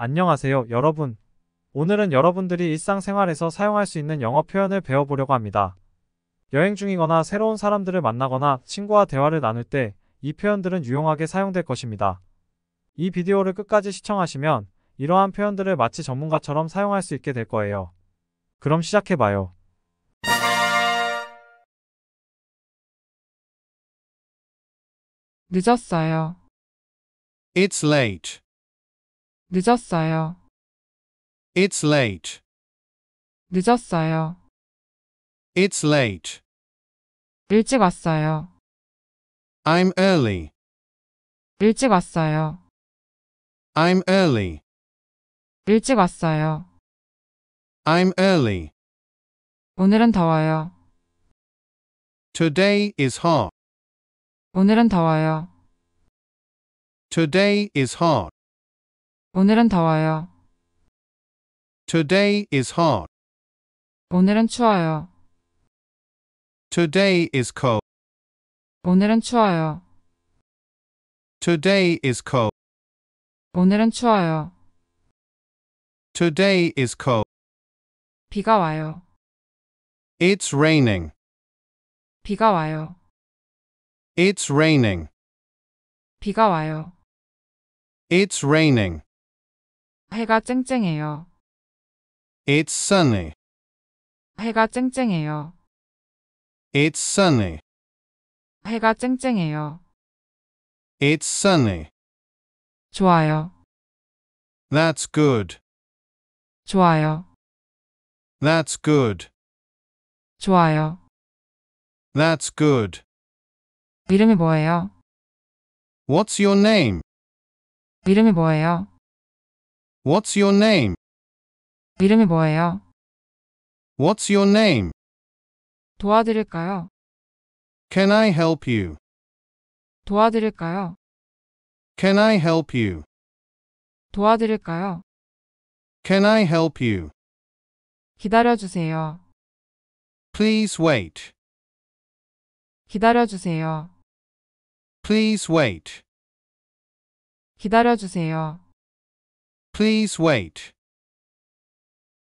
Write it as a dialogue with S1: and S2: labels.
S1: 안녕하세요 여러분 오늘은 여러분들이 일상생활에서 사용할 수 있는 영어 표현을 배워보려고 합니다 여행 중이거나 새로운 사람들을 만나거나 친구와 대화를 나눌 때 이 표현들은 유용하게 사용될 것입니다 이 비디오를 끝까지 시청하시면 이러한 표현들을 마치 전문가처럼 사용할 수 있게 될 거예요 그럼 시작해봐요 늦었어요
S2: It's late.
S1: 늦었어요. It's late. 늦었어요. It's late. 일찍 왔어요. I'm early. 일찍 왔어요. I'm early. 일찍 왔어요. I'm early. 오늘은 더워요.
S2: Today is hot.
S1: 오늘은 더워요.
S2: Today is hot.
S1: 오늘은 더워요.
S2: Today is hot.
S1: 오늘은 추워요.
S2: Today is cold.
S1: 오늘은 추워요.
S2: Today is cold.
S1: 오늘은 추워요.
S2: Today is cold.
S1: 비가 와요.
S2: It's raining.
S1: 비가 와요.
S2: It's raining.
S1: 비가 와요.
S2: It's raining.
S1: 해가 쨍쨍해요.
S2: It's sunny.
S1: 해가 쨍쨍해요.
S2: It's sunny.
S1: 해가 쨍쨍해요.
S2: It's sunny.
S1: 좋아요.
S2: That's good.
S1: 좋아요.
S2: That's good.
S1: 좋아요.
S2: That's good.
S1: 이름이 뭐예요? What's your name? 이름이 뭐예요? What's your name? 이름이 뭐예요? What's your name? 도와드릴까요? Can I help you? 도와드릴까요?
S2: Can I help you?
S1: 도와드릴까요?
S2: Can I help you?
S1: 기다려주세요.
S2: Please wait.
S1: 기다려주세요.
S2: Please wait.
S1: 기다려주세요.
S2: Please wait.